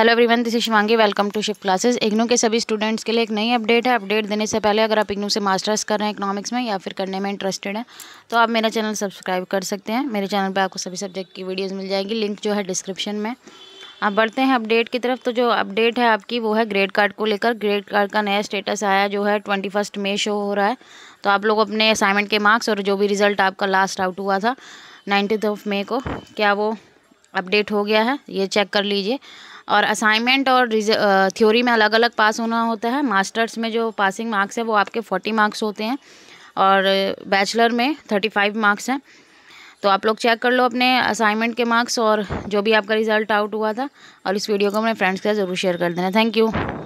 hello everyone this Shivangi welcome to shift classes IGNOU के सभी students के लिए एक नई अपडेट है अपडेट देने से पहले अगर आप इग्नू से मास्टर्स कर रहे हैं इकोनॉमिक्स में या फिर करने में इंटरेस्टेड हैं तो आप मेरा चैनल सब्सक्राइब कर सकते हैं मेरे चैनल पर आपको सभी सब्जेक्ट की वीडियोज़ मिल जाएगी लिंक जो है डिस्क्रिप्शन में आप बढ़ते हैं अपडेट की तरफ तो जो अपडेट है आपकी वो है ग्रेड कार्ड को लेकर ग्रेड कार्ड का नया स्टेटस आया जो है ट्वेंटी फर्स्ट मे शो हो रहा है तो आप लोग अपने असाइनमेंट के मार्क्स और जो भी रिज़ल्ट आपका लास्ट आउट हुआ था नाइन्टीथ ऑफ मे को क्या वो अपडेट हो गया है ये चेक कर लीजिए और असाइनमेंट और थ्योरी में अलग अलग पास होना होता है मास्टर्स में जो पासिंग मार्क्स है वो आपके फोर्टी मार्क्स होते हैं और बैचलर में थर्टी फाइव मार्क्स हैं तो आप लोग चेक कर लो अपने असाइनमेंट के मार्क्स और जो भी आपका रिज़ल्ट आउट हुआ था और इस वीडियो को अपने फ्रेंड्स के साथ ज़रूर शेयर कर देना थैंक यू